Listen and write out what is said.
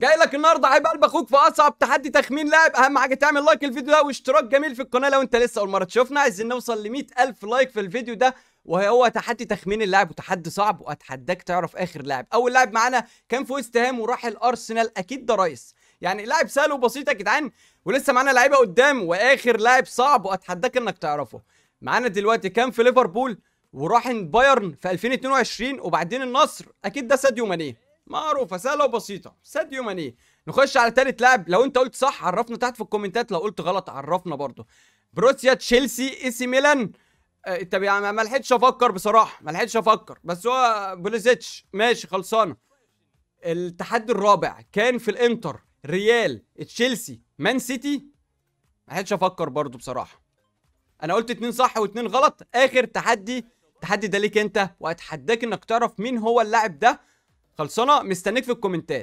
جاي لك النهارده عيب قلب اخوك في اصعب تحدي تخمين لاعب اهم حاجه تعمل لايك للفيديو ده واشتراك جميل في القناه لو انت لسه اول مره تشوفنا عايزين نوصل ل 100000 لايك في الفيديو ده وهو تحدي تخمين اللاعب وتحدي صعب واتحداك تعرف اخر لاعب اول لاعب معانا كان في ويست هام وراح الارسنال اكيد ده رايس يعني لاعب سهل وبسيط يا جدعان ولسه معانا لعيبه قدام واخر لاعب صعب واتحداك انك تعرفه معانا دلوقتي كان في ليفربول وراح بايرن في 2022 وبعدين النصر اكيد ده ساديو مانيه معروفه سهله وبسيطه ساديو ماني نخش على تالت لاعب لو انت قلت صح عرفنا تحت في الكومنتات لو قلت غلط عرفنا برضه بروسيا تشيلسي اي سي ميلان آه ما لحقتش افكر بصراحه ما لحقتش افكر بس هو بوليزيتش ماشي خلصانه التحدي الرابع كان في الانتر ريال تشيلسي مان سيتي ما لحقتش افكر برضه بصراحه انا قلت اتنين صح واتنين غلط اخر تحدي التحدي ده ليك انت واتحداك انك تعرف مين هو اللاعب ده خلصانه مستنيك في الكومنتات